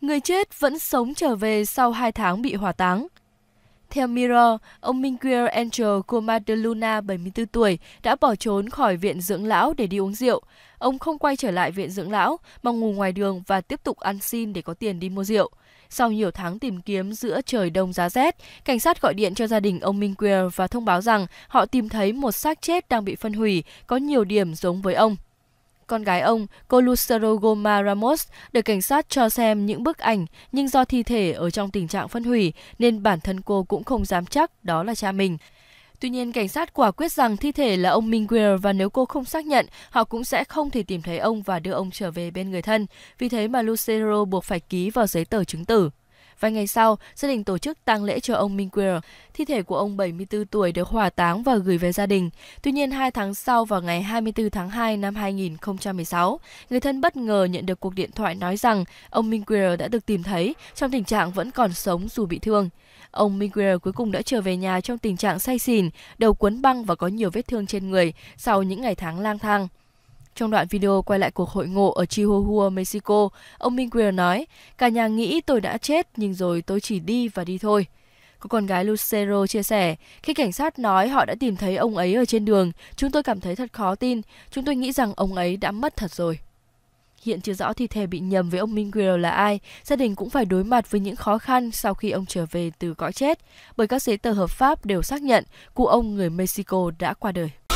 Người chết vẫn sống trở về sau 2 tháng bị hỏa táng. Theo Mirror, ông Miguel Angel Coma de Luna, 74 tuổi, đã bỏ trốn khỏi viện dưỡng lão để đi uống rượu. Ông không quay trở lại viện dưỡng lão, mà ngủ ngoài đường và tiếp tục ăn xin để có tiền đi mua rượu. Sau nhiều tháng tìm kiếm giữa trời đông giá rét, cảnh sát gọi điện cho gia đình ông Miguel và thông báo rằng họ tìm thấy một xác chết đang bị phân hủy, có nhiều điểm giống với ông con gái ông, cô Lucero Goma Ramos, được cảnh sát cho xem những bức ảnh nhưng do thi thể ở trong tình trạng phân hủy nên bản thân cô cũng không dám chắc đó là cha mình. Tuy nhiên, cảnh sát quả quyết rằng thi thể là ông Minguer và nếu cô không xác nhận, họ cũng sẽ không thể tìm thấy ông và đưa ông trở về bên người thân. Vì thế mà Lucero buộc phải ký vào giấy tờ chứng tử. Vài ngày sau, gia đình tổ chức tang lễ cho ông Minguer. Thi thể của ông 74 tuổi được hỏa táng và gửi về gia đình. Tuy nhiên, hai tháng sau vào ngày 24 tháng 2 năm 2016, người thân bất ngờ nhận được cuộc điện thoại nói rằng ông Minguer đã được tìm thấy trong tình trạng vẫn còn sống dù bị thương. Ông Miguel cuối cùng đã trở về nhà trong tình trạng say xỉn, đầu cuốn băng và có nhiều vết thương trên người sau những ngày tháng lang thang. Trong đoạn video quay lại cuộc hội ngộ ở Chihuahua, Mexico, ông Miguel nói, cả nhà nghĩ tôi đã chết nhưng rồi tôi chỉ đi và đi thôi. Cô con gái Lucero chia sẻ, khi cảnh sát nói họ đã tìm thấy ông ấy ở trên đường, chúng tôi cảm thấy thật khó tin, chúng tôi nghĩ rằng ông ấy đã mất thật rồi. Hiện chưa rõ thi thể bị nhầm với ông Miguel là ai, gia đình cũng phải đối mặt với những khó khăn sau khi ông trở về từ cõi chết, bởi các giấy tờ hợp pháp đều xác nhận cụ ông người Mexico đã qua đời.